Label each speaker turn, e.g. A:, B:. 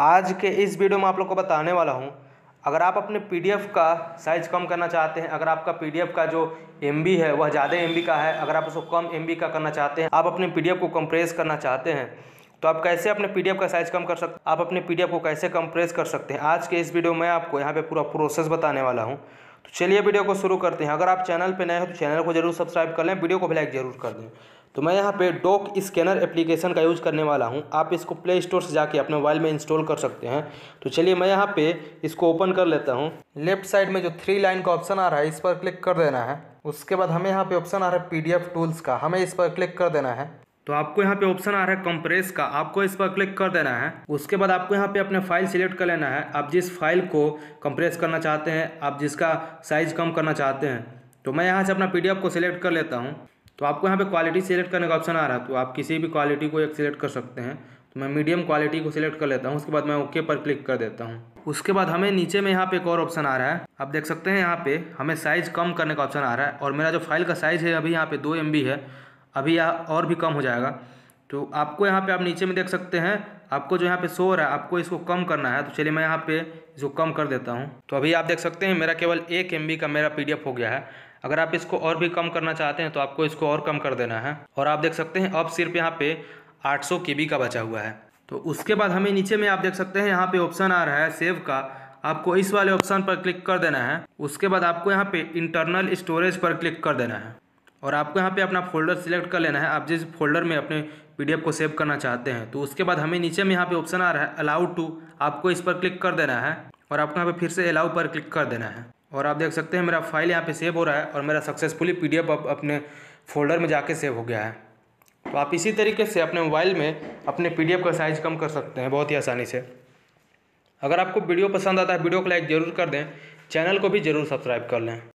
A: आज के इस वीडियो में आप लोग को बताने वाला हूँ अगर आप अपने पीडीएफ का साइज़ कम करना चाहते हैं अगर आपका पीडीएफ का जो एमबी है वह ज़्यादा एमबी का है अगर आप उसको कम एमबी का करना चाहते हैं आप अपने पीडीएफ को कंप्रेस करना चाहते हैं तो आप कैसे अपने पीडीएफ का साइज़ कम कर सकते आप अपने पीडीएफ को कैसे कंप्रेस कर सकते हैं आज के इस वीडियो में आपको यहाँ पर पूरा प्रोसेस बताने वाला हूँ तो चलिए वीडियो को शुरू करते हैं अगर आप चैनल पर नए हो तो चैनल को जरूर सब्सक्राइब कर लें वीडियो को भी लाइक जरूर कर दें तो मैं यहाँ पे डॉक स्कैनर एप्लीकेशन का यूज़ करने वाला हूँ आप इसको प्ले स्टोर से जाके अपने मोबाइल में इंस्टॉल कर सकते हैं तो चलिए मैं यहाँ पे इसको ओपन कर लेता हूँ लेफ्ट साइड में जो थ्री लाइन का ऑप्शन आ रहा है इस पर क्लिक कर देना है उसके बाद हमें यहाँ पे ऑप्शन आ रहा है पी टूल्स का हमें इस पर क्लिक कर देना है तो आपको यहाँ पे ऑप्शन आ रहा है कंप्रेस का आपको इस पर क्लिक कर देना है उसके बाद आपको यहाँ पे अपने फाइल सिलेक्ट कर लेना है आप जिस फाइल को कंप्रेस करना चाहते हैं आप जिसका साइज कम करना चाहते हैं तो मैं यहाँ से अपना पीडीएफ को सिलेक्ट कर लेता हूँ तो आपको यहाँ पे क्वालिटी सेलेक्ट करने का ऑप्शन आ रहा है तो आप किसी भी क्वालिटी को एक सिलेक्ट कर सकते हैं तो मैं मीडियम क्वालिटी को सिलेक्ट कर लेता हूँ उसके बाद मैं ओके पर क्लिक कर देता हूँ उसके बाद हमें नीचे में यहाँ पे एक और ऑप्शन आ रहा है आप देख सकते हैं यहाँ पे हमें साइज़ कम करने का ऑप्शन आ रहा है और मेरा जो फाइल का साइज़ है अभी यहाँ पे दो एम है अभी यहाँ और भी कम हो जाएगा तो आपको यहाँ पे आप नीचे में देख सकते हैं आपको जो यहाँ पे शो रहा है आपको इसको कम करना है तो चलिए मैं यहाँ पे इसको कम कर देता हूँ तो अभी आप देख सकते हैं मेरा केवल एक एम का मेरा पी हो गया है अगर आप इसको और भी कम करना चाहते हैं तो आपको इसको और कम कर देना है और आप देख सकते हैं अब सिर्फ यहाँ पे 800 सौ का बचा हुआ है तो उसके बाद हमें नीचे में आप देख सकते हैं यहाँ पे ऑप्शन आ रहा है सेव का आपको इस वाले ऑप्शन पर क्लिक कर देना है उसके बाद आपको यहाँ पे इंटरनल स्टोरेज पर क्लिक कर देना है और आपको यहाँ पे अपना फोल्डर सिलेक्ट कर लेना है आप जिस फोल्डर में अपने पीडीएफ को सेव करना चाहते हैं तो उसके बाद हमें नीचे में यहाँ पे ऑप्शन आ रहा है अलाउ टू आपको इस पर क्लिक कर देना है और आपको यहाँ पे फिर से अलाउ पर क्लिक कर देना है और आप देख सकते हैं मेरा फाइल यहाँ पे सेव हो रहा है और मेरा सक्सेसफुली पी अब अपने फोल्डर में जाके सेव हो गया है तो आप इसी तरीके से अपने मोबाइल में अपने पी का साइज़ कम कर सकते हैं बहुत ही आसानी से अगर आपको वीडियो पसंद आता है वीडियो को लाइक ज़रूर कर दें चैनल को भी ज़रूर सब्सक्राइब कर लें